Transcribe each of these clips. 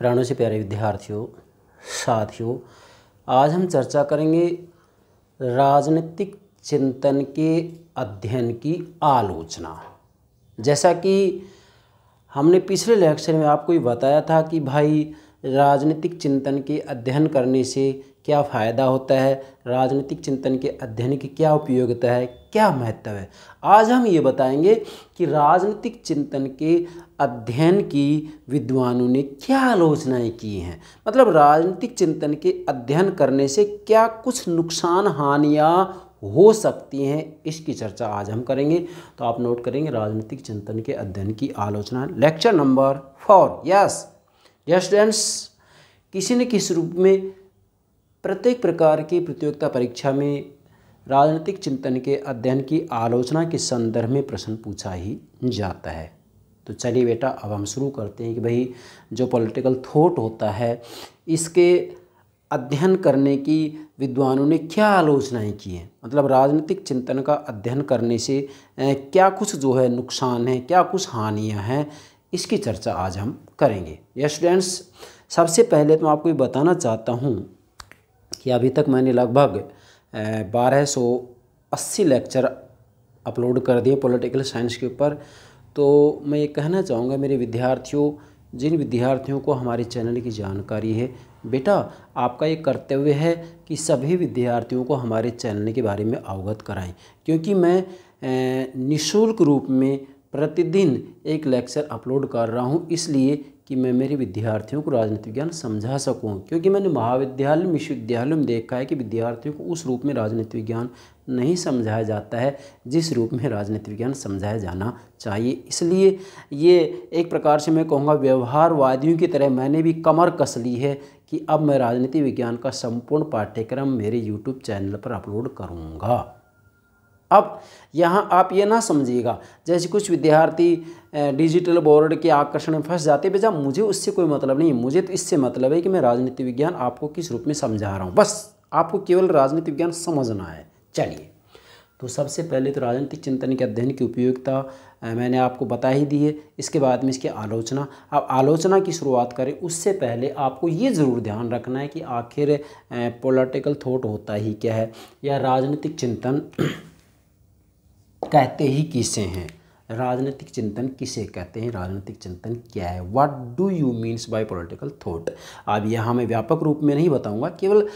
प्राणों से प्यारे विद्यार्थियों साथियों आज हम चर्चा करेंगे राजनीतिक चिंतन के अध्ययन की आलोचना जैसा कि हमने पिछले लेक्चर में आपको ये बताया था कि भाई राजनीतिक चिंतन के अध्ययन करने से क्या फ़ायदा होता है राजनीतिक चिंतन के अध्ययन की क्या उपयोगिता है क्या महत्व है आज हम ये बताएंगे कि राजनीतिक चिंतन के अध्ययन की विद्वानों ने क्या आलोचनाएँ की हैं मतलब राजनीतिक चिंतन के अध्ययन करने से क्या कुछ नुकसान हानियाँ हो सकती हैं इसकी चर्चा आज हम करेंगे तो आप नोट करेंगे राजनीतिक चिंतन के अध्ययन की आलोचना lecture number four yes yes students किसी न किसी रूप में प्रत्येक प्रकार की प्रतियोगिता परीक्षा में राजनीतिक चिंतन के अध्ययन की आलोचना के संदर्भ में प्रश्न पूछा ही जाता है तो चलिए बेटा अब हम शुरू करते हैं कि भाई जो पॉलिटिकल थॉट होता है इसके अध्ययन करने की विद्वानों ने क्या आलोचनाएं की हैं मतलब राजनीतिक चिंतन का अध्ययन करने से क्या कुछ जो है नुकसान है क्या कुछ हानियां हैं इसकी चर्चा आज हम करेंगे ये स्टूडेंट्स सबसे पहले तो मैं आपको ये बताना चाहता हूँ कि अभी तक मैंने लगभग बारह सौ अस्सी लेक्चर अपलोड कर दिए पॉलिटिकल साइंस के ऊपर तो मैं ये कहना चाहूँगा मेरे विद्यार्थियों जिन विद्यार्थियों को हमारे चैनल की जानकारी है बेटा आपका ये कर्तव्य है कि सभी विद्यार्थियों को हमारे चैनल के बारे में अवगत कराएं क्योंकि मैं निशुल्क रूप में प्रतिदिन एक लेक्चर अपलोड कर रहा हूँ इसलिए कि मैं मेरे विद्यार्थियों को राजनीति विज्ञान समझा सकूं क्योंकि मैंने महाविद्यालय विश्वविद्यालय में देखा है कि विद्यार्थियों को उस रूप में राजनीति विज्ञान नहीं समझाया जाता है जिस रूप में राजनीति विज्ञान समझाया जाना चाहिए इसलिए ये एक प्रकार से मैं कहूँगा व्यवहारवादियों की तरह मैंने भी कमर कस ली है कि अब मैं राजनीति विज्ञान का संपूर्ण पाठ्यक्रम मेरे यूट्यूब चैनल पर अपलोड करूँगा अब यहाँ आप ये ना समझिएगा जैसे कुछ विद्यार्थी डिजिटल बोर्ड के आकर्षण में फंस जाते बेजा मुझे उससे कोई मतलब नहीं है मुझे तो इससे मतलब है कि मैं राजनीति विज्ञान आपको किस रूप में समझा रहा हूँ बस आपको केवल राजनीति विज्ञान समझना है चलिए तो सबसे पहले तो राजनीतिक चिंतन के अध्ययन की उपयोगिता मैंने आपको बता ही दी है इसके बाद में इसकी आलोचना अब आलोचना की शुरुआत करें उससे पहले आपको ये ज़रूर ध्यान रखना है कि आखिर पॉलिटिकल थॉट होता ही क्या है या राजनीतिक चिंतन कहते ही किसे हैं राजनीतिक चिंतन किसे कहते हैं राजनीतिक चिंतन क्या है what do you means by political thought अब यहाँ मैं व्यापक रूप में नहीं बताऊंगा केवल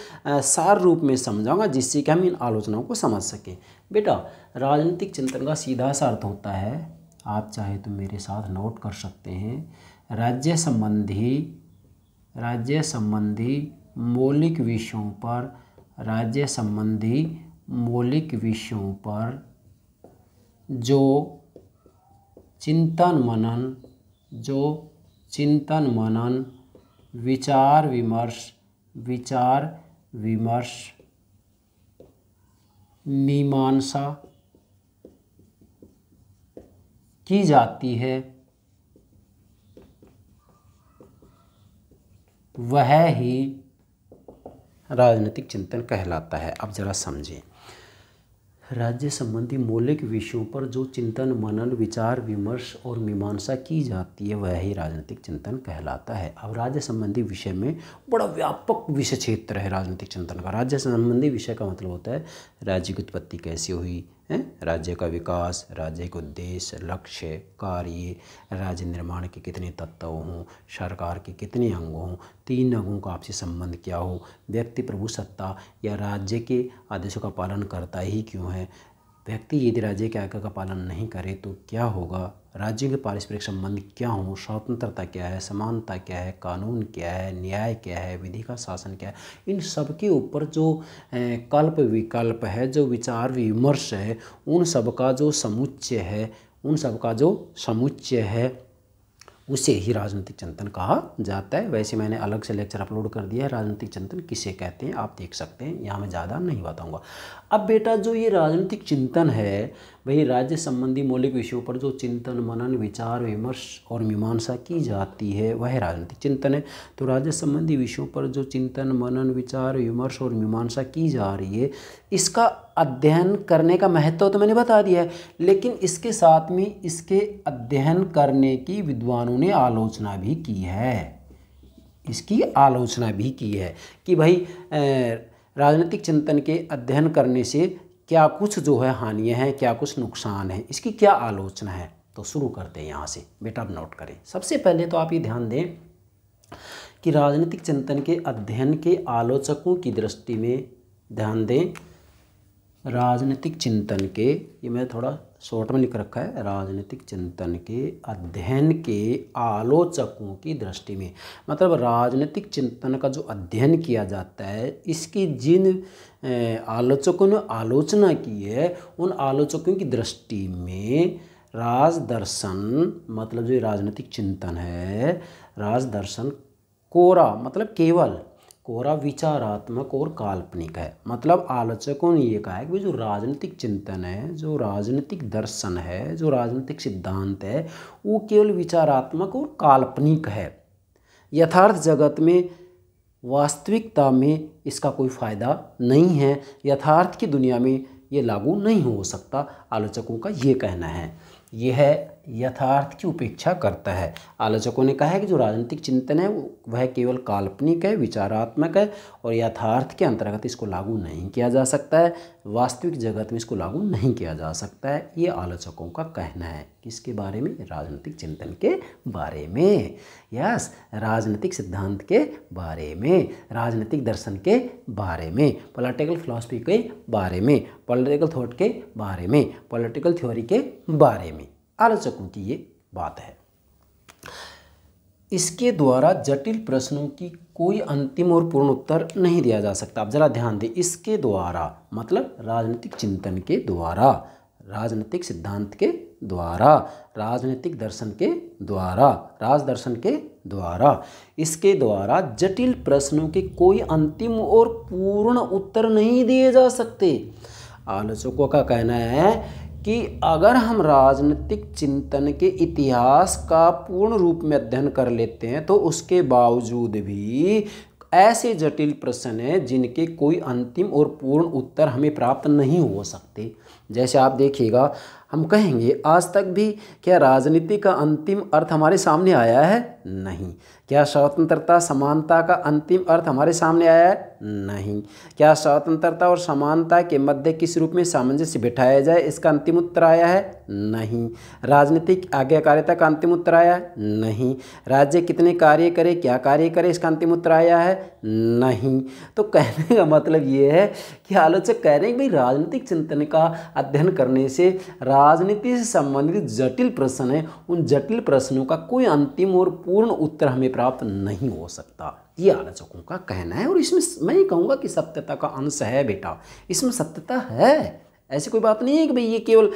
सार रूप में समझाऊंगा जिससे कि हम इन आलोचनाओं को समझ सकें बेटा राजनीतिक चिंतन का सीधा सा अर्थ होता है आप चाहे तो मेरे साथ नोट कर सकते हैं राज्य संबंधी राज्य संबंधी मौलिक विषयों पर राज्य संबंधी मौलिक विषयों पर जो चिंतन मनन जो चिंतन मनन विचार विमर्श विचार विमर्श मीमांसा की जाती है वह ही राजनीतिक चिंतन कहलाता है अब जरा समझें राज्य संबंधी मौलिक विषयों पर जो चिंतन मनन विचार विमर्श और मीमांसा की जाती है वह ही राजनीतिक चिंतन कहलाता है अब राज्य संबंधी विषय में बड़ा व्यापक विषय क्षेत्र है राजनीतिक चिंतन का राज्य संबंधी विषय का मतलब होता है राज्य की उत्पत्ति कैसे हुई है राज्य का विकास राज्य के उद्देश्य लक्ष्य कार्य राज्य निर्माण के कितने तत्व हों सरकार के कितने अंग हों तीन अंगों का आपसी संबंध क्या हो व्यक्ति प्रभु सत्ता या राज्य के आदेशों का पालन करता ही क्यों है व्यक्ति यदि राज्य के आज्ञा का पालन नहीं करे तो क्या होगा राज्य के पारस्परिक संबंध क्या हों स्वतंत्रता क्या है समानता क्या है कानून क्या है न्याय क्या है विधि का शासन क्या है इन सब के ऊपर जो कल्प विकल्प है जो विचार विमर्श है उन सब का जो समुच्चय है उन सब का जो समुच्चय है उसे ही राजनीतिक चिंतन कहा जाता है वैसे मैंने अलग से लेक्चर अपलोड कर दिया है राजनीतिक चिंतन किसे कहते हैं आप देख सकते हैं यहाँ मैं ज़्यादा नहीं बताऊँगा अब बेटा जो ये राजनीतिक चिंतन है वही राज्य संबंधी मौलिक विषयों पर जो चिंतन मनन विचार विमर्श और मीमांसा की जाती है वह राजनीतिक चिंतन है तो राज्य संबंधी विषयों पर जो चिंतन मनन विचार विमर्श और मीमांसा की जा रही है इसका अध्ययन करने का महत्व तो मैंने बता दिया है लेकिन इसके साथ में इसके अध्ययन करने की विद्वानों ने आलोचना भी की है इसकी आलोचना भी की है कि भाई राजनीतिक चिंतन के अध्ययन करने से क्या कुछ जो है हानियाँ हैं क्या कुछ नुकसान है इसकी क्या आलोचना है तो शुरू करते हैं यहाँ से बेटा आप नोट करें सबसे पहले तो आप ये ध्यान दें कि राजनीतिक चिंतन के अध्ययन के आलोचकों की दृष्टि में ध्यान दें राजनीतिक चिंतन के ये मैं थोड़ा शॉर्ट में लिख रखा है राजनीतिक चिंतन के अध्ययन के आलोचकों की दृष्टि में मतलब राजनीतिक चिंतन का जो अध्ययन किया जाता है इसकी जिन आलोचकों ने आलोचना की है उन आलोचकों की दृष्टि में राजदर्शन मतलब जो राजनीतिक चिंतन है राजदर्शन कोरा मतलब केवल कोरा विचारात्मक और काल्पनिक है मतलब आलोचकों ने ये कहा है कि जो राजनीतिक चिंतन है जो राजनीतिक दर्शन है जो राजनीतिक सिद्धांत है वो केवल विचारात्मक और काल्पनिक है यथार्थ जगत में वास्तविकता में इसका कोई फायदा नहीं है यथार्थ की दुनिया में ये लागू नहीं हो सकता आलोचकों का ये कहना है यह यथार्थ की उपेक्षा करता है आलोचकों ने कहा है कि जो राजनीतिक चिंतन है वह केवल काल्पनिक है विचारात्मक है और यथार्थ के अंतर्गत इसको लागू नहीं किया जा सकता है वास्तविक जगत में इसको लागू नहीं किया जा सकता है ये आलोचकों का कहना है किसके बारे में राजनीतिक चिंतन के बारे में यस राजनीतिक सिद्धांत के बारे में राजनीतिक दर्शन के बारे में पॉलिटिकल फिलोसफी के बारे में पॉलिटिकल थाट के बारे में पॉलिटिकल थ्योरी के बारे में आलोचकों की ये बात है इसके द्वारा जटिल प्रश्नों की कोई अंतिम और पूर्ण उत्तर नहीं दिया जा सकता आप जरा ध्यान दें इसके द्वारा मतलब राजनीतिक चिंतन के द्वारा राजनीतिक सिद्धांत के द्वारा राजनीतिक दर्शन के द्वारा राजदर्शन के द्वारा इसके द्वारा जटिल प्रश्नों के कोई अंतिम और पूर्ण उत्तर नहीं दिए जा सकते आलोचकों का कहना है कि अगर हम राजनीतिक चिंतन के इतिहास का पूर्ण रूप में अध्ययन कर लेते हैं तो उसके बावजूद भी ऐसे जटिल प्रश्न हैं जिनके कोई अंतिम और पूर्ण उत्तर हमें प्राप्त नहीं हो सकते जैसे आप देखिएगा हम कहेंगे आज तक भी क्या राजनीति का अंतिम अर्थ हमारे सामने आया है नहीं क्या स्वतंत्रता समानता का अंतिम अर्थ हमारे सामने आया है नहीं क्या स्वतंत्रता और समानता के मध्य किस रूप में सामंजस्य बिठाया जाए इसका अंतिम उत्तर आया है नहीं राजनीतिक आज्ञाकारिता का अंतिम उत्तर आया नहीं राज्य कितने कार्य करे क्या कार्य करे इसका अंतिम उत्तर आया है नहीं तो कहने का मतलब ये है कि आलोचक कह रहे हैं भाई राजनीतिक चिंतन का अध्ययन करने से राज राजनीति से संबंधित जटिल प्रश्न है उन जटिल प्रश्नों का कोई अंतिम और पूर्ण उत्तर हमें प्राप्त नहीं हो सकता ये आलोचकों का कहना है और इसमें मैं ही कहूँगा कि सत्यता का अंश है बेटा इसमें सत्यता है ऐसी कोई बात नहीं है कि भाई ये केवल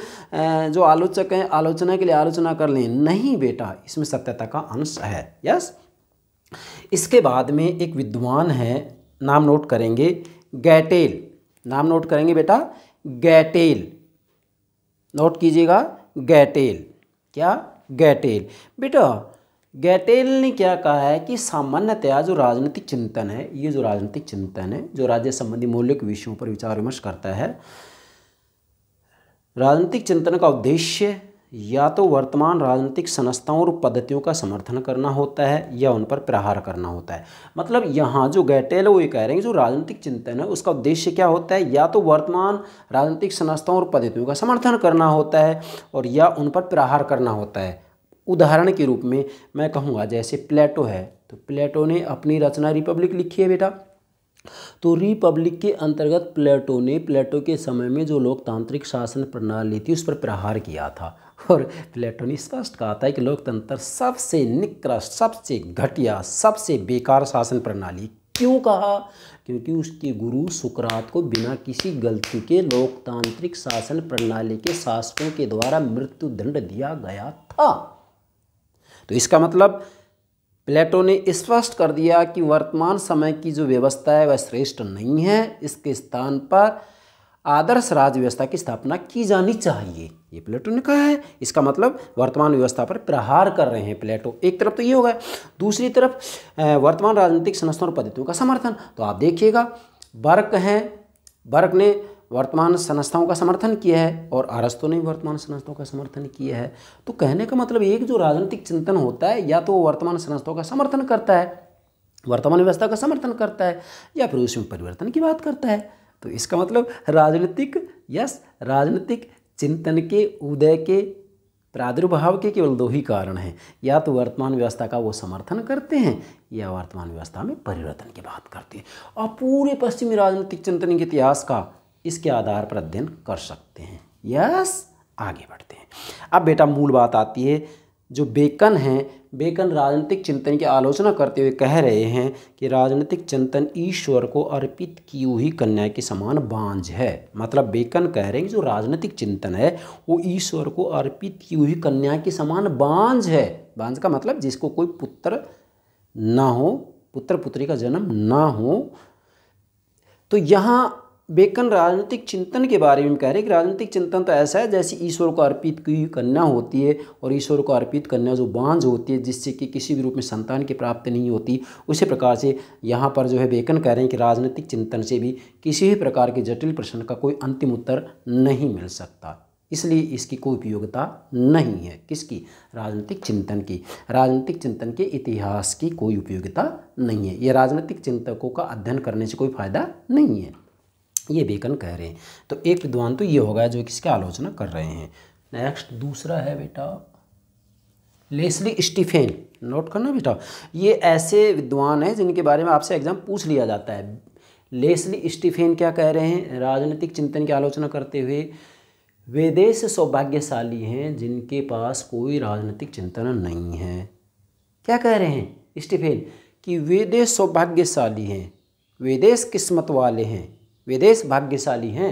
जो आलोचक हैं आलोचना के लिए आलोचना कर लें नहीं बेटा इसमें सत्यता का अंश है यस इसके बाद में एक विद्वान है नाम नोट करेंगे गैटेल नाम नोट करेंगे बेटा गैटेल नोट कीजिएगा गैटेल क्या गैटेल बेटा गैटेल ने क्या कहा है कि सामान्यतया जो राजनीतिक चिंतन है ये जो राजनीतिक चिंतन है जो राज्य संबंधी मूल्य के विषयों पर विचार विमर्श करता है राजनीतिक चिंतन का उद्देश्य या तो वर्तमान राजनीतिक संस्थाओं और पद्धतियों का समर्थन करना होता है या उन पर प्रहार करना होता है मतलब यहाँ जो गैटेल है वो ये कह रहे हैं जो राजनीतिक चिंतन है उसका उद्देश्य क्या होता है या तो वर्तमान राजनीतिक संस्थाओं और पद्धतियों का समर्थन करना होता है और या उन पर प्रहार करना होता है उदाहरण के रूप में मैं कहूँगा जैसे प्लेटो है तो प्लेटो ने अपनी रचना रिपब्लिक लिखी है बेटा तो रिपब्लिक के अंतर्गत प्लेटो ने प्लेटो के समय में जो लोकतांत्रिक शासन प्रणाली थी उस पर प्रहार किया था और प्लेटो ने स्पष्ट कहा था कि लोकतंत्र सबसे निकृष्ट सबसे घटिया सबसे बेकार शासन प्रणाली क्यों कहा क्योंकि उसके गुरु सुकरात को बिना किसी गलती के लोकतांत्रिक शासन प्रणाली के शासकों के द्वारा मृत्यु दंड दिया गया था तो इसका मतलब प्लेटो ने स्पष्ट कर दिया कि वर्तमान समय की जो व्यवस्था है वह श्रेष्ठ नहीं है इसके स्थान पर आदर्श राज्य व्यवस्था की स्थापना की जानी चाहिए ये प्लेटो ने कहा है इसका मतलब वर्तमान व्यवस्था पर प्रहार कर रहे हैं प्लेटो एक तरफ तो ये होगा दूसरी तरफ वर्तमान राजनीतिक संस्थाओं और पद्धतियों का समर्थन तो आप देखिएगा बर्क हैं बर्क ने वर्तमान संस्थाओं का समर्थन किया है और आरस्तों ने वर्तमान संस्थाओं का समर्थन किया है तो कहने का मतलब एक जो राजनीतिक चिंतन होता है या तो वो वर्तमान संस्थाओं का समर्थन करता है वर्तमान व्यवस्था का समर्थन करता है या फिर उसमें परिवर्तन की बात करता है तो इसका मतलब राजनीतिक यस राजनीतिक चिंतन के उदय के प्रादुर्भाव के केवल दो ही कारण हैं या तो वर्तमान व्यवस्था का वो समर्थन करते हैं या वर्तमान व्यवस्था में परिवर्तन की बात करते हैं और पूरे पश्चिमी राजनीतिक चिंतन के इतिहास का इसके आधार पर अध्ययन कर सकते हैं यस आगे बढ़ते हैं अब बेटा मूल बात आती है जो बेकन हैं बेकन राजनीतिक चिंतन की आलोचना करते हुए कह रहे हैं कि राजनीतिक चिंतन ईश्वर को अर्पित की हुई कन्या के समान बांझ है मतलब बेकन कह रहे हैं कि जो राजनीतिक चिंतन है वो ईश्वर को अर्पित की हुई कन्या के समान बांझ है बांझ का मतलब जिसको कोई पुत्र ना हो पुत्र पुत्री का जन्म ना हो तो यहाँ बेकन राजनीतिक चिंतन के बारे में कह रहे हैं कि राजनीतिक चिंतन तो ऐसा है जैसे ईश्वर को अर्पित की कन्या होती है और ईश्वर को अर्पित कन्या जो बांझ होती है जिससे कि किसी भी रूप में संतान की प्राप्ति नहीं होती उसी प्रकार से यहाँ पर जो है बेकन कह रहे हैं कि राजनीतिक चिंतन से भी किसी भी प्रकार के जटिल प्रश्न का कोई अंतिम उत्तर नहीं मिल सकता इसलिए इसकी कोई उपयोगिता नहीं है किसकी राजनीतिक चिंतन की राजनीतिक चिंतन के इतिहास की कोई उपयोगिता नहीं है ये राजनीतिक चिंतकों का अध्ययन करने से कोई फायदा नहीं है ये बेकन कह रहे हैं तो एक विद्वान तो ये होगा जो किसकी आलोचना कर रहे हैं नेक्स्ट दूसरा है बेटा लेसली स्टीफेन नोट करना बेटा ये ऐसे विद्वान हैं जिनके बारे में आपसे एग्जाम पूछ लिया जाता है लेसली स्टीफेन क्या कह रहे हैं राजनीतिक चिंतन की आलोचना करते हुए वे देश सौभाग्यशाली हैं जिनके पास कोई राजनीतिक चिंतन नहीं है क्या कह रहे हैं स्टीफेन कि वे देश सौभाग्यशाली हैं वे देश किस्मत वाले हैं विदेश भाग्यशाली हैं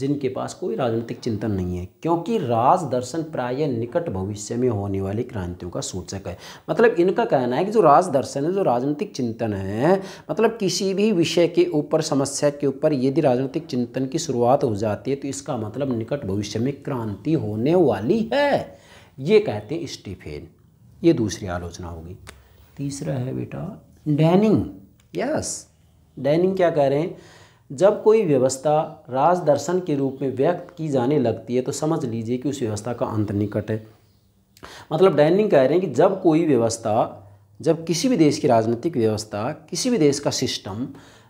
जिनके पास कोई राजनीतिक चिंतन नहीं है क्योंकि राज दर्शन प्राय निकट भविष्य में होने वाली क्रांतियों का सूचक है मतलब इनका कहना है कि जो राज दर्शन है जो राजनीतिक चिंतन है मतलब किसी भी विषय के ऊपर समस्या के ऊपर यदि राजनीतिक चिंतन की शुरुआत हो जाती है तो इसका मतलब निकट भविष्य में क्रांति होने वाली है ये कहते हैं स्टीफेन ये दूसरी आलोचना होगी तीसरा है बेटा डैनिंग यस डैनिंग क्या कह रहे हैं जब कोई व्यवस्था राज दर्शन के रूप में व्यक्त की जाने लगती है तो समझ लीजिए कि उस व्यवस्था का अंत निकट है मतलब डैनिंग कह रहे हैं कि जब कोई व्यवस्था जब किसी भी देश की राजनीतिक व्यवस्था किसी भी देश का सिस्टम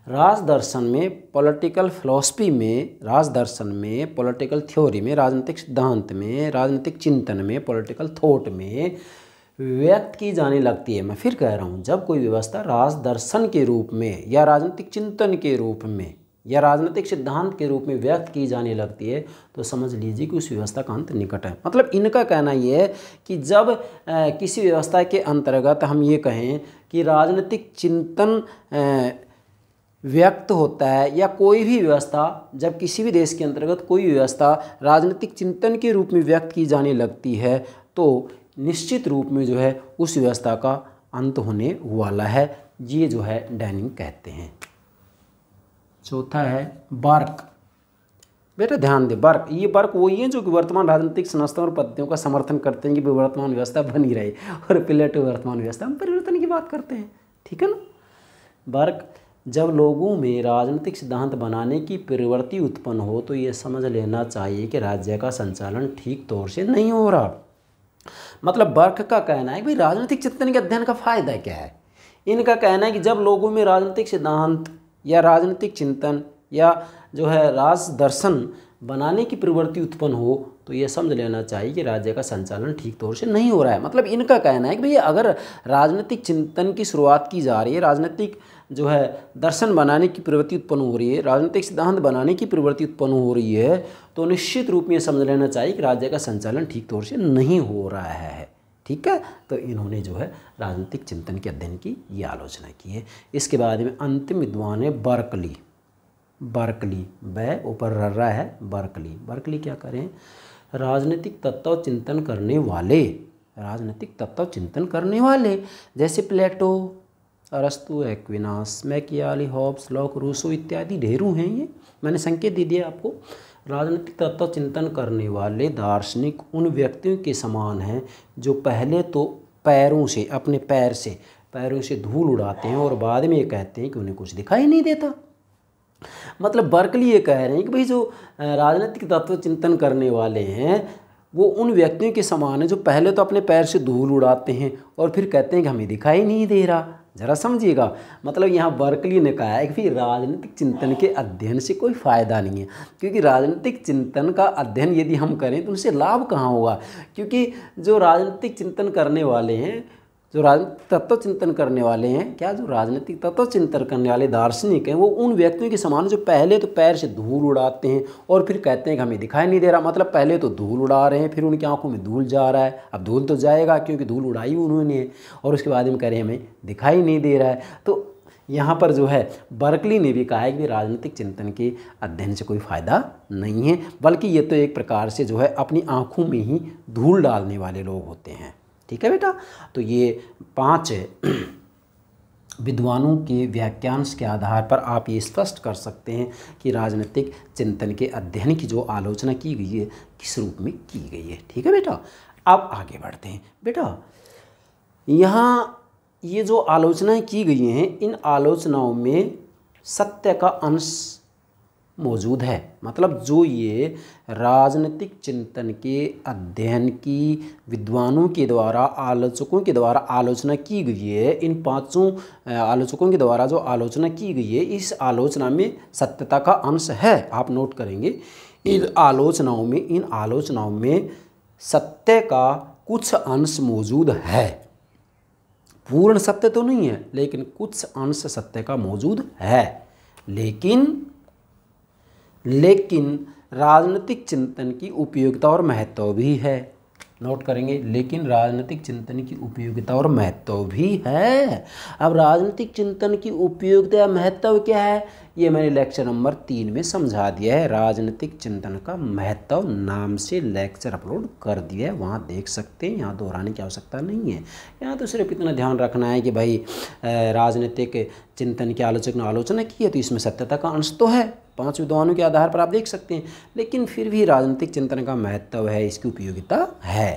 राजदर्शन में पॉलिटिकल फिलोसफी में राजदर्शन में पॉलिटिकल थ्योरी में राजनीतिक सिद्धांत में राजनीतिक चिंतन में पॉलिटिकल थॉट में व्यक्त की जाने लगती है मैं फिर कह रहा हूँ जब कोई व्यवस्था राजदर्शन के रूप में या राजनीतिक चिंतन के रूप में या राजनीतिक सिद्धांत के रूप में व्यक्त की जाने लगती है तो समझ लीजिए कि उस व्यवस्था का अंत निकट है मतलब इनका कहना ये है कि जब किसी व्यवस्था के अंतर्गत हम ये कहें कि राजनीतिक चिंतन व्यक्त होता है या कोई भी व्यवस्था जब किसी भी देश के अंतर्गत कोई व्यवस्था राजनीतिक चिंतन के रूप में व्यक्त की जाने लगती है तो निश्चित रूप में जो है उस व्यवस्था का अंत होने वाला है ये जो है डैनिंग कहते हैं चौथा है बर्क बेटा ध्यान दे बर्क ये बर्क वही है जो कि वर्तमान राजनीतिक संस्थाओं और पद्धतियों का समर्थन करते हैं कि वर्तमान व्यवस्था बनी रहे और प्लेट तो वर्तमान व्यवस्था में परिवर्तन की बात करते हैं ठीक है ना बर्क जब लोगों में राजनीतिक सिद्धांत बनाने की प्रवृत्ति उत्पन्न हो तो ये समझ लेना चाहिए कि राज्य का संचालन ठीक तौर से नहीं हो रहा मतलब बर्क का कहना है भाई राजनीतिक चिंतन के अध्ययन का फायदा क्या है इनका कहना है कि जब लोगों में राजनीतिक सिद्धांत या राजनीतिक चिंतन या जो है राज दर्शन बनाने की प्रवृत्ति उत्पन्न हो तो ये समझ लेना चाहिए कि राज्य का संचालन ठीक तौर से नहीं हो रहा है मतलब इनका कहना है कि भैया अगर राजनीतिक चिंतन की शुरुआत की जा रही है राजनीतिक जो है दर्शन बनाने की प्रवृत्ति उत्पन्न हो रही है राजनीतिक सिद्धांत बनाने की प्रवृत्ति उत्पन्न हो रही है तो निश्चित रूप में समझ लेना चाहिए कि राज्य का संचालन ठीक तौर से नहीं हो रहा है ठीक है तो इन्होंने जो है राजनीतिक चिंतन के अध्ययन की ये आलोचना की है इसके बाद में अंतिम विद्वान है बर्कली बर्कली वह ऊपर रह रहा है बर्कली बर्कली क्या करें राजनीतिक तत्व चिंतन करने वाले राजनीतिक तत्व चिंतन करने वाले जैसे प्लेटो अरस्तु Aquinas Machiavelli Hobbes Locke Rousseau इत्यादि ढेरू हैं ये मैंने संकेत दे दिया आपको राजनीतिक तत्व चिंतन करने वाले दार्शनिक उन व्यक्तियों के समान हैं जो पहले तो पैरों से अपने पैर से पैरों से धूल उड़ाते हैं और बाद में ये कहते हैं कि उन्हें कुछ दिखाई नहीं देता मतलब बर्कली ये कह रहे हैं कि भाई जो राजनीतिक तत्व चिंतन करने वाले हैं वो उन व्यक्तियों के समान हैं जो पहले तो अपने पैर से धूल उड़ाते हैं और फिर कहते हैं कि हमें दिखाई नहीं दे रहा जरा समझिएगा मतलब यहाँ बर्कली ने कहा है कि फिर राजनीतिक चिंतन के अध्ययन से कोई फ़ायदा नहीं है क्योंकि राजनीतिक चिंतन का अध्ययन यदि हम करें तो उनसे लाभ कहाँ होगा क्योंकि जो राजनीतिक चिंतन करने वाले हैं जो राजनीतिक तत्व चिंतन करने वाले हैं क्या जो राजनीतिक तत्व चिंतन करने वाले दार्शनिक हैं वो उन व्यक्तियों के समान जो पहले तो पैर से धूल उड़ाते हैं और फिर कहते हैं कि हमें दिखाई नहीं दे रहा मतलब पहले तो धूल उड़ा रहे हैं फिर उनकी आंखों में धूल जा रहा है अब धूल तो जाएगा क्योंकि धूल उड़ाई उन्होंने और उसके बाद में कह रहे हैं हमें दिखाई नहीं दे रहा है तो यहाँ पर जो है बर्कली ने भी कहा है कि राजनीतिक चिंतन के अध्ययन से कोई फ़ायदा नहीं है बल्कि ये तो एक प्रकार से जो है अपनी आँखों में ही धूल डालने वाले लोग होते हैं ठीक है बेटा तो ये पांच विद्वानों के व्याख्यांश के आधार पर आप ये स्पष्ट कर सकते हैं कि राजनीतिक चिंतन के अध्ययन की जो आलोचना की गई है किस रूप में की गई है ठीक है बेटा अब आगे बढ़ते हैं बेटा यहाँ ये जो आलोचनाएं की गई हैं इन आलोचनाओं में सत्य का अंश मौजूद है मतलब जो ये राजनीतिक चिंतन के अध्ययन की विद्वानों के द्वारा आलोचकों के द्वारा आलोचना की गई है इन पांचों आलोचकों के द्वारा जो आलोचना की गई है इस आलोचना में सत्यता का अंश है आप नोट करेंगे इन आलोचनाओं में इन आलोचनाओं में सत्य का कुछ अंश मौजूद है पूर्ण सत्य तो नहीं है लेकिन कुछ अंश सत्य का मौजूद है लेकिन लेकिन राजनीतिक चिंतन की उपयोगिता और महत्व भी है नोट करेंगे लेकिन राजनीतिक चिंतन की उपयोगिता और महत्व भी है अब राजनीतिक चिंतन की उपयोगिता महत्व क्या है ये मैंने लेक्चर नंबर तीन में समझा दिया है राजनीतिक चिंतन का महत्व नाम से लेक्चर अपलोड कर दिया है वहाँ देख सकते हैं यहाँ दोहराने की आवश्यकता नहीं है यहाँ तो सिर्फ इतना ध्यान रखना है कि भाई राजनीतिक चिंतन की आलोचक ने आलोचना की है तो इसमें सत्यता का अंश तो है पांच विद्वानों के आधार पर आप देख सकते हैं लेकिन फिर भी राजनीतिक चिंतन का महत्व है इसकी उपयोगिता है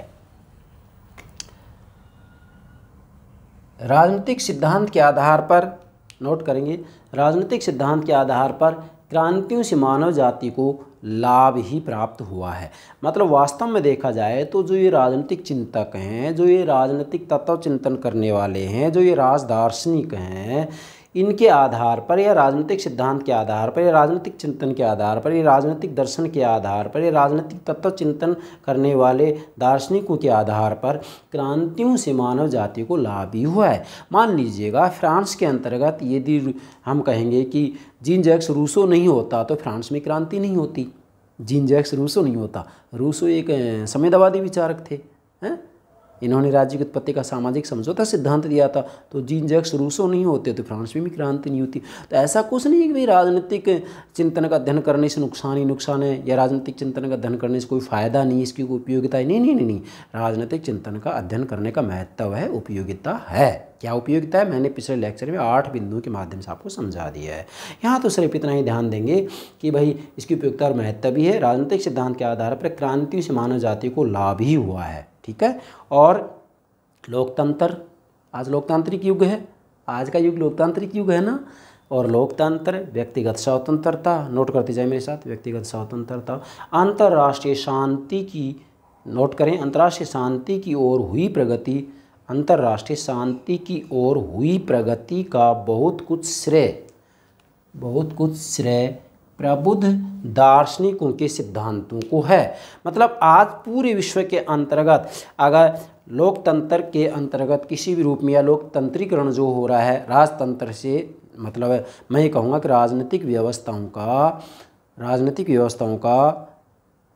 राजनीतिक सिद्धांत के आधार पर नोट करेंगे राजनीतिक सिद्धांत के आधार पर क्रांतियों से मानव जाति को लाभ ही प्राप्त हुआ है मतलब वास्तव में देखा जाए तो जो ये राजनीतिक चिंतक हैं जो ये राजनीतिक तत्व चिंतन करने वाले हैं जो ये राजदार्शनिक हैं इनके आधार पर या राजनीतिक सिद्धांत के आधार पर या राजनीतिक चिंतन के आधार पर या राजनीतिक दर्शन के आधार पर या राजनीतिक तत्व चिंतन करने वाले दार्शनिकों के आधार पर क्रांतियों से मानव जाति को लाभ भी हुआ है मान लीजिएगा फ्रांस के अंतर्गत यदि हम कहेंगे कि जीन जैक्स रूसो नहीं होता तो फ्रांस में क्रांति नहीं होती जीन जैक्स रूसो नहीं होता रूसो एक समयदवादी विचारक थे हैं इन्होंने राज्य की उत्पत्ति का सामाजिक समझौता सिद्धांत दिया था तो जिन जगह रूसो नहीं होते तो फ्रांस में भी क्रांति नहीं होती तो ऐसा कुछ नहीं है कि भाई राजनीतिक चिंतन का अध्ययन करने से नुकसान ही नुकसान है या राजनीतिक चिंतन का अध्ययन करने से कोई फ़ायदा नहीं इसकी कोई उपयोगिता नहीं नहीं नहीं नहीं राजनीतिक चिंतन का अध्ययन करने का महत्व है उपयोगिता है क्या उपयोगिता है मैंने पिछले लेक्चर में आठ बिंदुओं के माध्यम से आपको समझा दिया है यहाँ तो सिर्फ इतना ही ध्यान देंगे कि भाई इसकी उपयोगिता और महत्व भी है राजनीतिक सिद्धांत के आधार पर क्रांति से मानव जाति को लाभ ही हुआ है ठीक है और लोकतंत्र आज लोकतांत्रिक युग है आज का युग लोकतांत्रिक युग है ना और लोकतंत्र व्यक्तिगत स्वतंत्रता नोट करते जाए मेरे साथ व्यक्तिगत स्वतंत्रता अंतर्राष्ट्रीय शांति की नोट करें अंतर्राष्ट्रीय शांति की ओर हुई प्रगति अंतर्राष्ट्रीय शांति की ओर हुई प्रगति का बहुत कुछ श्रेय बहुत कुछ श्रेय प्रबुद्ध दार्शनिकों के सिद्धांतों को है मतलब आज पूरे विश्व के अंतर्गत अगर लोकतंत्र के अंतर्गत किसी भी रूप में या लोकतंत्रीकरण जो हो रहा है राजतंत्र से मतलब मैं ये कहूँगा कि राजनीतिक व्यवस्थाओं का राजनीतिक व्यवस्थाओं का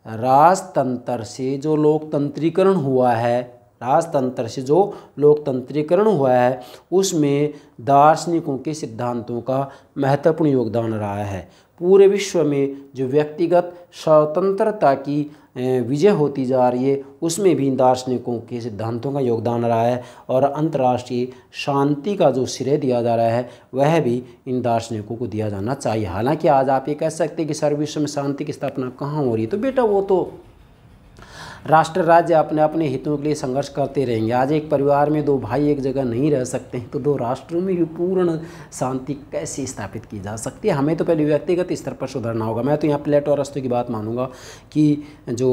राजतंत्र से जो लोकतंत्रीकरण हुआ है राजतंत्र से जो लोकतंत्रीकरण हुआ है उसमें दार्शनिकों के सिद्धांतों का महत्वपूर्ण योगदान रहा है पूरे विश्व में जो व्यक्तिगत स्वतंत्रता की विजय होती जा रही है उसमें भी इन दार्शनिकों के सिद्धांतों का योगदान रहा है और अंतर्राष्ट्रीय शांति का जो श्रेय दिया जा रहा है वह भी इन दार्शनिकों को दिया जाना चाहिए हालांकि आज आप ये कह सकते हैं कि सर्व विश्व में शांति की स्थापना कहाँ हो रही है तो बेटा वो तो राष्ट्र राज्य अपने अपने हितों के लिए संघर्ष करते रहेंगे आज एक परिवार में दो भाई एक जगह नहीं रह सकते हैं तो दो राष्ट्रों में भी पूर्ण शांति कैसे स्थापित की जा सकती है हमें तो पहले व्यक्तिगत स्तर पर सुधरना होगा मैं तो यहाँ प्लेट और रस्तों की बात मानूंगा कि जो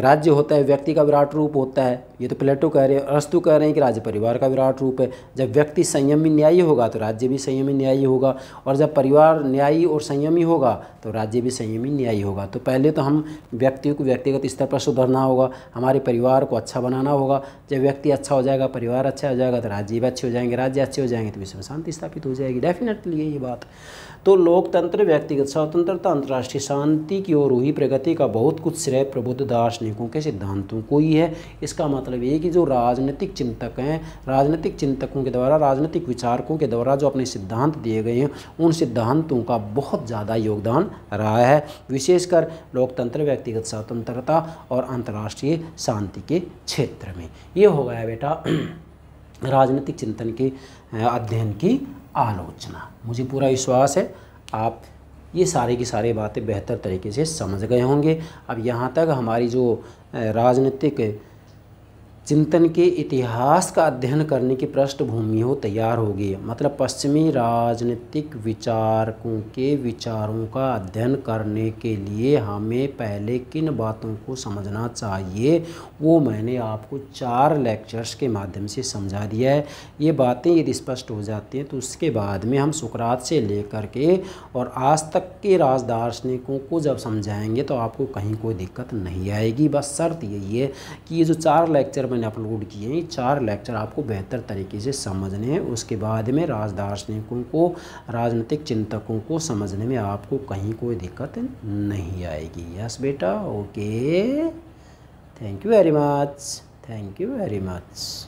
राज्य होता है व्यक्ति का विराट रूप होता है ये तो प्लेटो कह रहे हैं अरस्तु कह रहे हैं कि राज्य परिवार का विराट रूप है जब व्यक्ति संयमी न्यायी होगा तो राज्य भी संयमी न्यायी होगा और जब परिवार न्यायी और संयमी होगा तो राज्य भी संयमी न्यायी होगा तो पहले तो हम व्यक्ति को व्यक्तिगत स्तर पर सुधरना होगा हमारे परिवार को अच्छा बनाना होगा जब व्यक्ति अच्छा हो जाएगा परिवार अच्छा हो जाएगा तो राज्य भी अच्छे हो जाएंगे राज्य अच्छे हो जाएंगे तो विश्व में शांति स्थापित हो जाएगी डेफिनेटली यही बात तो लोकतंत्र व्यक्तिगत स्वतंत्रता अंतर्राष्ट्रीय शांति की ओर हुई प्रगति का बहुत कुछ श्रेय प्रबुद्ध दार्शनिकों के सिद्धांतों को ही है इसका मतलब ये कि जो राजनीतिक चिंतक हैं राजनीतिक चिंतकों के द्वारा राजनीतिक विचारकों के द्वारा जो अपने सिद्धांत दिए गए हैं उन सिद्धांतों का बहुत ज़्यादा योगदान रहा है विशेषकर लोकतंत्र व्यक्तिगत स्वतंत्रता और अंतर्राष्ट्रीय शांति के क्षेत्र में ये हो गया बेटा राजनीतिक चिंतन के अध्ययन की आलोचना मुझे पूरा विश्वास है आप ये सारे की सारी बातें बेहतर तरीके से समझ गए होंगे अब यहाँ तक हमारी जो राजनीतिक चिंतन के इतिहास का अध्ययन करने की पृष्ठभूमि हो तैयार होगी मतलब पश्चिमी राजनीतिक विचारकों के विचारों का अध्ययन करने के लिए हमें पहले किन बातों को समझना चाहिए वो मैंने आपको चार लेक्चर्स के माध्यम से समझा दिया है ये बातें यदि स्पष्ट हो जाती हैं तो उसके बाद में हम सुकरात से लेकर के और आज तक के राजदार्शनिकों को जब समझाएँगे तो आपको कहीं कोई दिक्कत नहीं आएगी बस शर्त यही है कि ये जो चार लेक्चर मैंने अपलोड किए हैं चार लेक्चर आपको बेहतर तरीके से समझने हैं उसके बाद में राजदार्शनिकों को राजनीतिक चिंतकों को समझने में आपको कहीं कोई दिक्कत नहीं आएगी यस बेटा okay thank you very much thank you very much